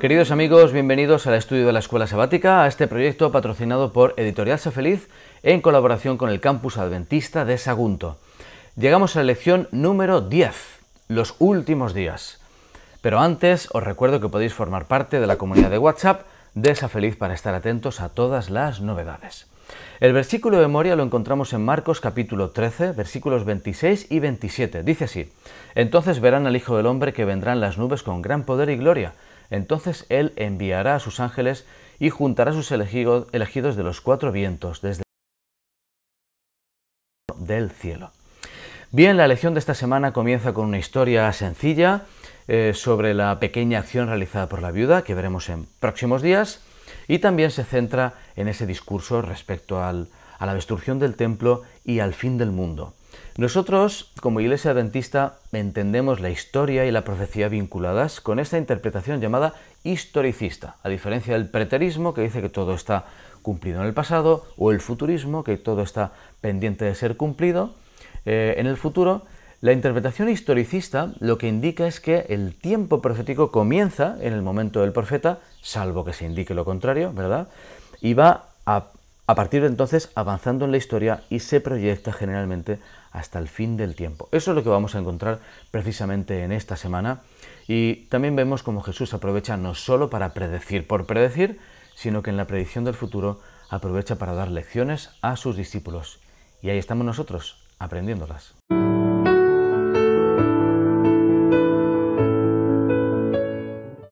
Queridos amigos, bienvenidos al estudio de la Escuela Sabática, a este proyecto patrocinado por Editorial Safeliz en colaboración con el Campus Adventista de Sagunto. Llegamos a la lección número 10, los últimos días. Pero antes os recuerdo que podéis formar parte de la comunidad de WhatsApp de Safeliz para estar atentos a todas las novedades. El versículo de memoria lo encontramos en Marcos capítulo 13, versículos 26 y 27. Dice así, Entonces verán al Hijo del Hombre que vendrán las nubes con gran poder y gloria. Entonces Él enviará a sus ángeles y juntará a sus elegidos de los cuatro vientos desde el cielo. Bien, la lección de esta semana comienza con una historia sencilla eh, sobre la pequeña acción realizada por la viuda, que veremos en próximos días. Y también se centra en ese discurso respecto a la destrucción del templo y al fin del mundo. Nosotros, como Iglesia Adventista, entendemos la historia y la profecía vinculadas con esta interpretación llamada historicista, a diferencia del preterismo que dice que todo está cumplido en el pasado o el futurismo que todo está pendiente de ser cumplido eh, en el futuro. La interpretación historicista lo que indica es que el tiempo profético comienza en el momento del profeta, salvo que se indique lo contrario, ¿verdad? Y va a, partir de entonces avanzando en la historia y se proyecta generalmente hasta el fin del tiempo. Eso es lo que vamos a encontrar precisamente en esta semana. Y también vemos cómo Jesús aprovecha no solo para predecir por predecir, sino que en la predicción del futuro aprovecha para dar lecciones a sus discípulos. Y ahí estamos nosotros, aprendiéndolas.